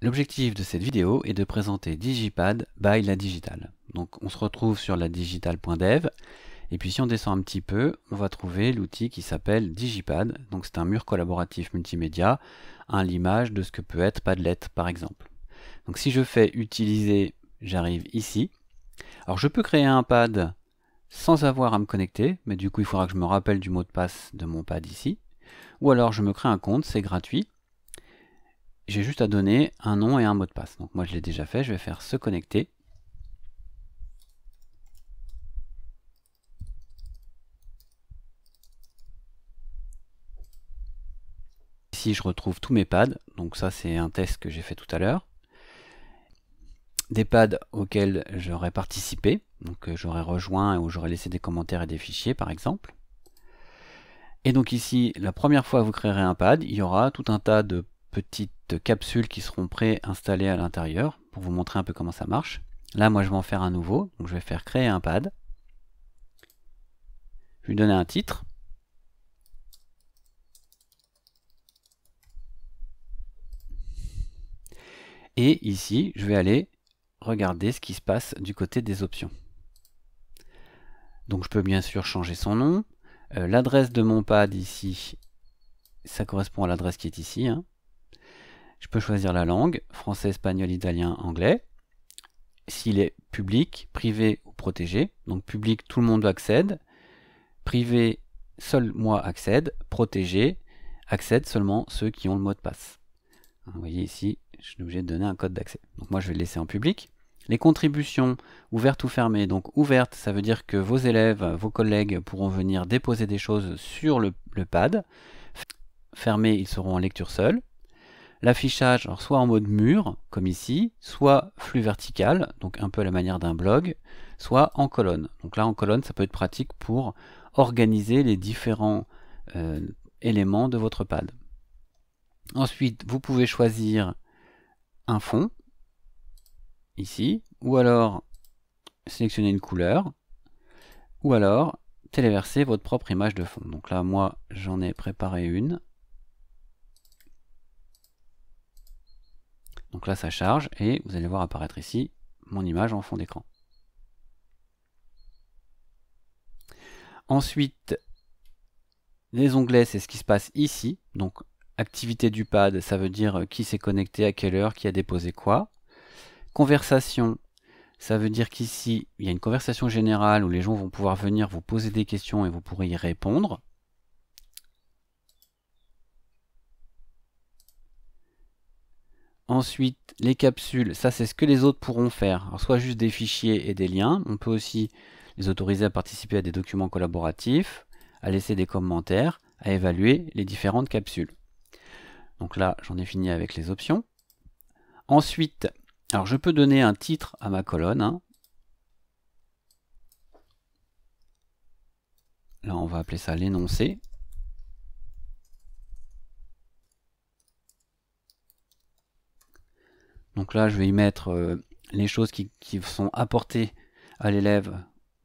L'objectif de cette vidéo est de présenter Digipad by la Digital. Donc on se retrouve sur la digital.dev et puis si on descend un petit peu, on va trouver l'outil qui s'appelle Digipad. Donc c'est un mur collaboratif multimédia, un l'image de ce que peut être Padlet par exemple. Donc si je fais utiliser, j'arrive ici. Alors je peux créer un pad sans avoir à me connecter, mais du coup il faudra que je me rappelle du mot de passe de mon pad ici. Ou alors je me crée un compte, c'est gratuit j'ai juste à donner un nom et un mot de passe. Donc moi je l'ai déjà fait, je vais faire se connecter. Ici je retrouve tous mes pads, donc ça c'est un test que j'ai fait tout à l'heure. Des pads auxquels j'aurais participé, donc euh, j'aurais rejoint ou j'aurais laissé des commentaires et des fichiers par exemple. Et donc ici, la première fois que vous créerez un pad, il y aura tout un tas de petites capsules qui seront pré-installées à l'intérieur pour vous montrer un peu comment ça marche. Là, moi, je vais en faire un nouveau. Donc, je vais faire créer un pad. Je lui donner un titre. Et ici, je vais aller regarder ce qui se passe du côté des options. Donc je peux bien sûr changer son nom. Euh, l'adresse de mon pad ici, ça correspond à l'adresse qui est ici. Hein. Je peux choisir la langue, français, espagnol, italien, anglais. S'il est public, privé ou protégé, donc public, tout le monde accède. Privé, seul moi accède. Protégé, accède seulement ceux qui ont le mot de passe. Hein, vous voyez ici, je suis obligé de donner un code d'accès. Donc moi, je vais le laisser en public. Les contributions ouvertes ou fermées. Donc ouvertes, ça veut dire que vos élèves, vos collègues pourront venir déposer des choses sur le, pad. Fermées, ils seront en lecture seule l'affichage soit en mode mur, comme ici, soit flux vertical, donc un peu à la manière d'un blog, soit en colonne. Donc là, en colonne, ça peut être pratique pour organiser les différents euh, éléments de votre pad. Ensuite, vous pouvez choisir un fond, ici, ou alors sélectionner une couleur, ou alors téléverser votre propre image de fond. Donc là, moi, j'en ai préparé une. Donc là, ça charge et vous allez voir apparaître ici mon image en fond d'écran. Ensuite, les onglets, c'est ce qui se passe ici. Donc, activité du pad, ça veut dire qui s'est connecté, à quelle heure, qui a déposé quoi. Conversation, ça veut dire qu'ici, il y a une conversation générale où les gens vont pouvoir venir vous poser des questions et vous pourrez y répondre. Ensuite, les capsules, ça c'est ce que les autres pourront faire. Alors, soit juste des fichiers et des liens. On peut aussi les autoriser à participer à des documents collaboratifs, à laisser des commentaires, à évaluer les différentes capsules. Donc là, j'en ai fini avec les options. Ensuite, alors je peux donner un titre à ma colonne. Hein. Là, on va appeler ça l'énoncé. Donc là, je vais y mettre euh, les choses qui, sont apportées à l'élève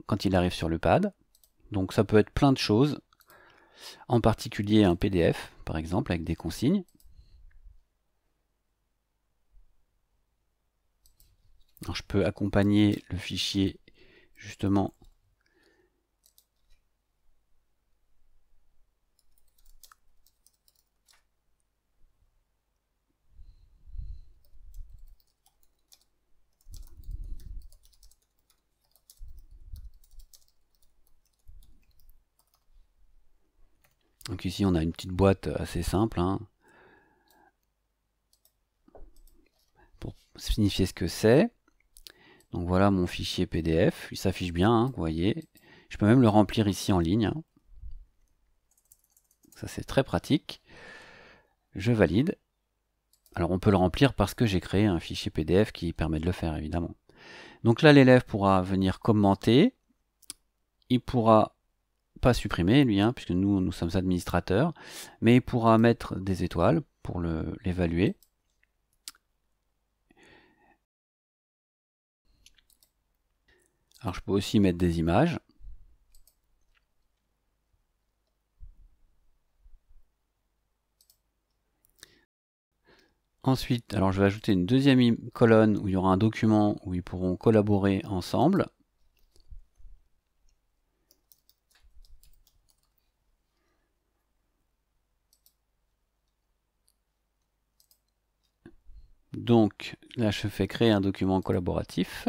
quand il arrive sur le pad. Donc ça peut être plein de choses, en particulier un PDF, par exemple, avec des consignes. je peux accompagner le fichier justement Donc ici on a une petite boîte assez simple hein. pour signifier ce que c'est. Donc voilà mon fichier PDF, il s'affiche bien, hein, vous voyez. Je peux même le remplir ici en ligne. Hein. Ça c'est très pratique. Je valide. Alors on peut le remplir parce que j'ai créé un fichier PDF qui permet de le faire évidemment. Donc là l'élève pourra venir commenter, il pourra pas supprimer, lui, hein, puisque nous, nous sommes administrateurs, mais il pourra mettre des étoiles pour l'évaluer. Alors je peux aussi mettre des images. Ensuite, alors je vais ajouter une deuxième colonne où il y aura un document où ils pourront collaborer ensemble. Donc là, je fais créer un document collaboratif.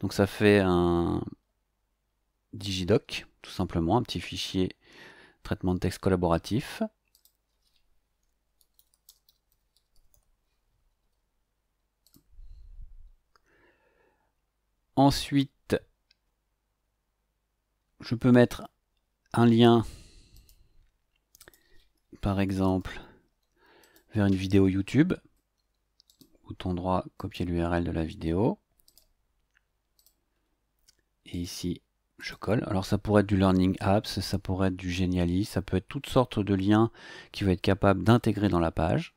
Donc ça fait un digidoc, tout simplement, un petit fichier traitement de texte collaboratif. Ensuite, je peux mettre un lien, par exemple, vers une vidéo YouTube bouton droit, copier l'URL de la vidéo. Et ici, je colle. Alors ça pourrait être du Learning Apps, ça pourrait être du Geniali, ça peut être toutes sortes de liens qui va être capable d'intégrer dans la page.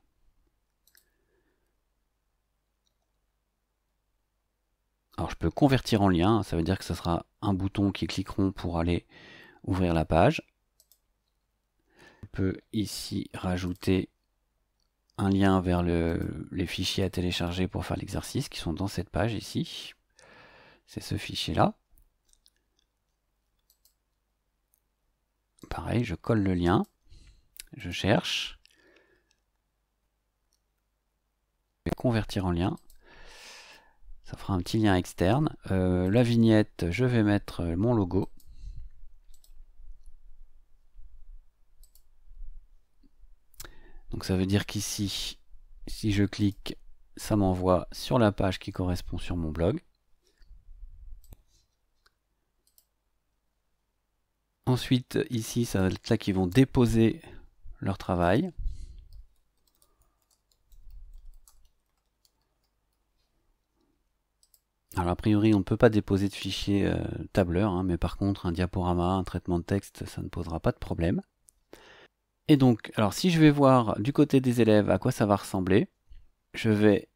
Alors je peux convertir en lien, ça veut dire que ce sera un bouton qui cliqueront pour aller ouvrir la page. Je peux ici rajouter un lien vers les fichiers à télécharger pour faire l'exercice qui sont dans cette page ici. C'est ce fichier-là. Pareil, je colle le lien, je cherche, je vais convertir en lien. Ça fera un petit lien externe. Euh, la vignette, je vais mettre mon logo. Donc ça veut dire qu'ici, si je clique, ça m'envoie sur la page qui correspond sur mon blog. Ensuite, ici, ça va être là qu'ils vont déposer leur travail. Alors a priori on ne peut pas déposer de fichier euh, tableur, hein, mais par contre un diaporama, un traitement de texte, ça ne posera pas de problème. Et donc, alors si je vais voir du côté des élèves à quoi ça va ressembler, je vais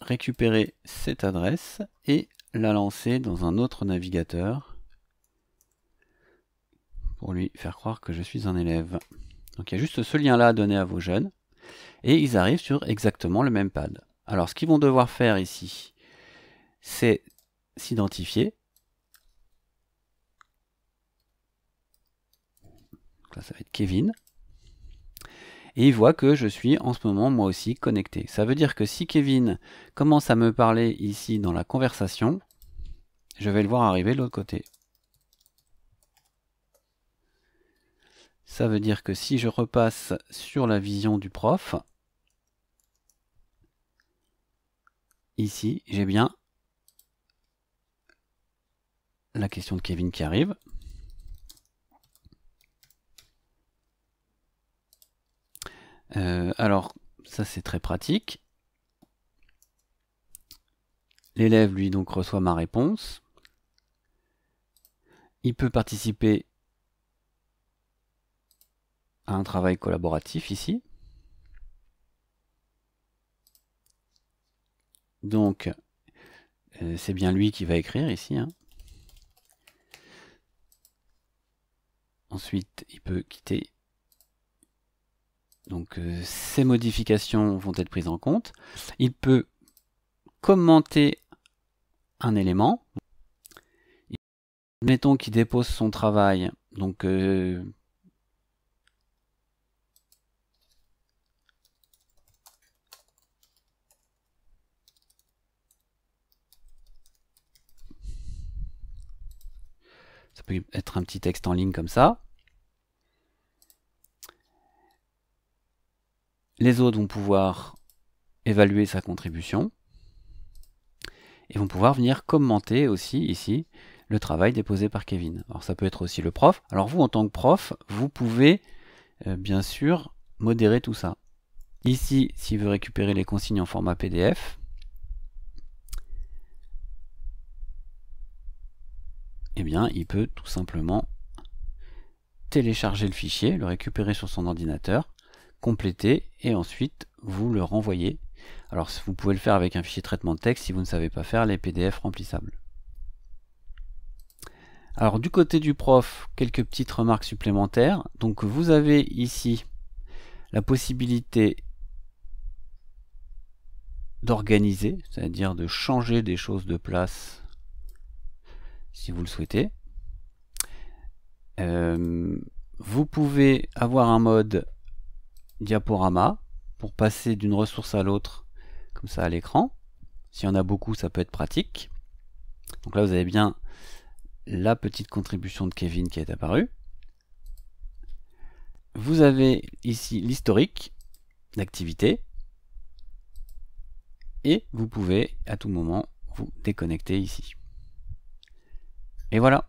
récupérer cette adresse et la lancer dans un autre navigateur pour lui faire croire que je suis un élève. Donc il y a juste ce lien-là à donner à vos jeunes et ils arrivent sur exactement le même pad. Alors ce qu'ils vont devoir faire ici, c'est s'identifier. ça va être Kevin et il voit que je suis en ce moment moi aussi connecté. Ça veut dire que si Kevin commence à me parler ici dans la conversation, je vais le voir arriver de l'autre côté. Ça veut dire que si je repasse sur la vision du prof, ici, j'ai bien la question de Kevin qui arrive. Euh, alors, ça c'est très pratique. L'élève, lui, donc reçoit ma réponse. Il peut participer à un travail collaboratif ici. Donc, euh, c'est bien lui qui va écrire ici. Hein. Ensuite, il peut quitter donc euh, ces modifications vont être prises en compte. Il peut commenter un élément. Mettons qu'il dépose son travail. Donc euh, ça peut être un petit texte en ligne comme ça. Les autres vont pouvoir évaluer sa contribution et vont pouvoir venir commenter aussi ici le travail déposé par Kevin. Alors ça peut être aussi le prof. Alors vous, en tant que prof, vous pouvez euh, bien sûr modérer tout ça. Ici, s'il veut récupérer les consignes en format PDF, eh bien, il peut tout simplement télécharger le fichier, le récupérer sur son ordinateur compléter et ensuite vous le renvoyez. Alors vous pouvez le faire avec un fichier traitement de texte si vous ne savez pas faire les PDF remplissables. Alors du côté du prof, quelques petites remarques supplémentaires. Donc vous avez ici la possibilité d'organiser, c'est-à-dire de changer des choses de place si vous le souhaitez. Euh, vous pouvez avoir un mode diaporama pour passer d'une ressource à l'autre comme ça à l'écran. S'il y en a beaucoup, ça peut être pratique. Donc là, vous avez bien la petite contribution de Kevin qui est apparue. Vous avez ici l'historique d'activité. Et vous pouvez à tout moment vous déconnecter ici. Et voilà